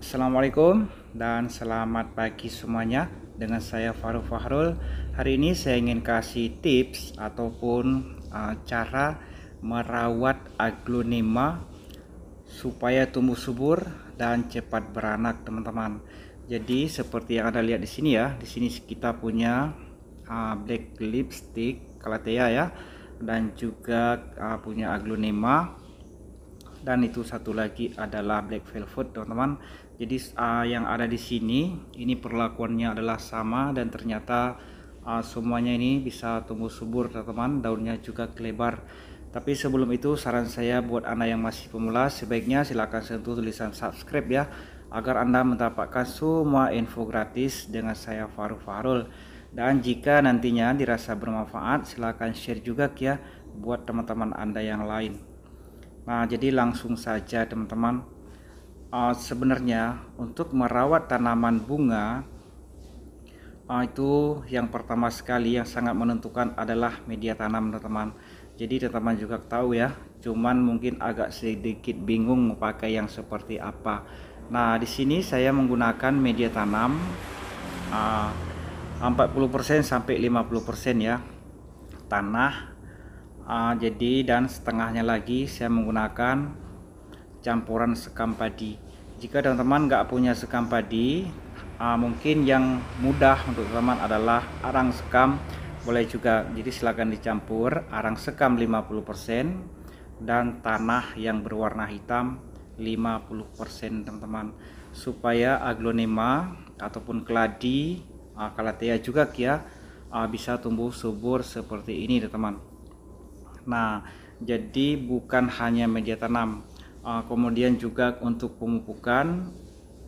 Assalamualaikum dan selamat pagi semuanya dengan saya Faru Fahrul hari ini saya ingin kasih tips ataupun uh, cara merawat aglonema supaya tumbuh subur dan cepat beranak teman-teman jadi seperti yang anda lihat di sini ya di sini kita punya uh, black lipstick kalatea ya dan juga uh, punya aglonema dan itu satu lagi adalah black velvet teman-teman jadi uh, yang ada di sini ini perlakuannya adalah sama dan ternyata uh, semuanya ini bisa tumbuh subur teman-teman daunnya juga kelebar tapi sebelum itu saran saya buat anda yang masih pemula sebaiknya silahkan sentuh tulisan subscribe ya agar anda mendapatkan semua info gratis dengan saya Faru Farul dan jika nantinya dirasa bermanfaat silahkan share juga ya buat teman-teman anda yang lain Nah, jadi langsung saja teman-teman. Uh, sebenarnya untuk merawat tanaman bunga uh, itu yang pertama sekali yang sangat menentukan adalah media tanam teman-teman. Jadi teman-teman juga tahu ya, cuman mungkin agak sedikit bingung pakai yang seperti apa. Nah, di sini saya menggunakan media tanam ah, uh, 40% sampai 50% ya tanah uh, jadi dan setengahnya lagi saya menggunakan campuran sekam padi jika teman-teman nggak punya sekam padi uh, mungkin yang mudah untuk teman adalah arang sekam boleh juga jadi silakan dicampur arang sekam 50% dan tanah yang berwarna hitam 50% teman-teman supaya aglonema ataupun keladi uh, kalatea juga kia uh, bisa tumbuh subur seperti ini teman-teman Nah, jadi bukan hanya media tanam, uh, kemudian juga untuk pemupukan,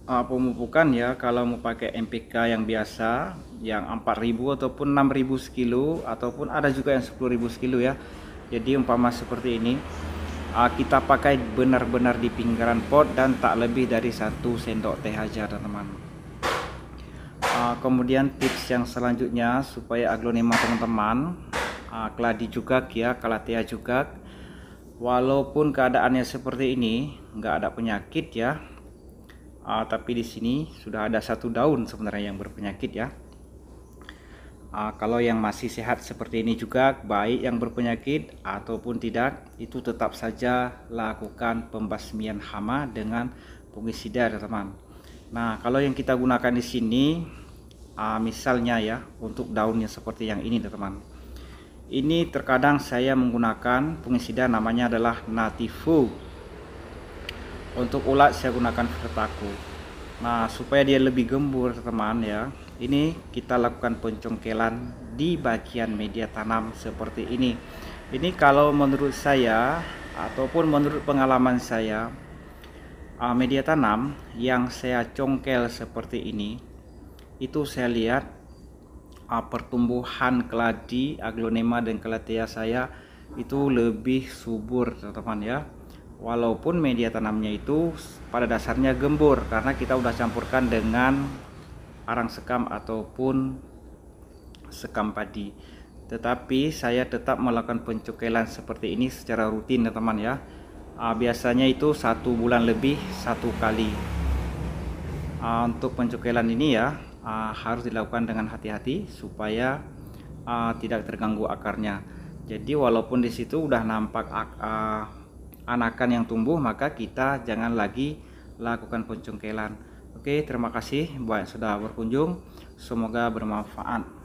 uh, pemupukan ya kalau mau pakai MPK yang biasa, yang 4.000 ataupun 6.000 sekilo, ataupun ada juga yang 10.000 sekilo ya. Jadi umpama seperti ini, ah, kita pakai benar-benar di pinggiran pot dan tak lebih dari satu sendok teh aja, teman-teman. kemudian tips yang selanjutnya supaya aglonema teman-teman Ah, keladi juga ya kalatea juga walaupun keadaannya seperti ini nggak ada penyakit ya uh, tapi di sini sudah ada satu daun sebenarnya yang berpenyakit ya uh, kalau yang masih sehat seperti ini juga baik yang berpenyakit ataupun tidak itu tetap saja lakukan pembasmian hama dengan fungisida ya teman nah kalau yang kita gunakan di sini uh, misalnya ya untuk daunnya seperti yang ini teman ini terkadang saya menggunakan pengisida namanya adalah natifu. untuk ulat saya gunakan vertaku nah supaya dia lebih gembur teman ya ini kita lakukan pencongkelan di bagian media tanam seperti ini ini kalau menurut saya ataupun menurut pengalaman saya ah, media tanam yang saya congkel seperti ini itu saya lihat uh, pertumbuhan keladi aglonema dan kelatia saya itu lebih subur teman-teman ya walaupun media tanamnya itu pada dasarnya gembur karena kita udah campurkan dengan arang sekam ataupun sekam padi tetapi saya tetap melakukan pencukelan seperti ini secara rutin teman-teman ya uh, biasanya itu satu bulan lebih satu kali uh, untuk pencukelan ini ya uh, harus dilakukan dengan hati-hati supaya uh, tidak terganggu akarnya. Jadi walaupun di situ udah nampak uh, anakan yang tumbuh, maka kita jangan lagi lakukan pencungkelan. Oke, terima kasih buat sudah berkunjung. Semoga bermanfaat.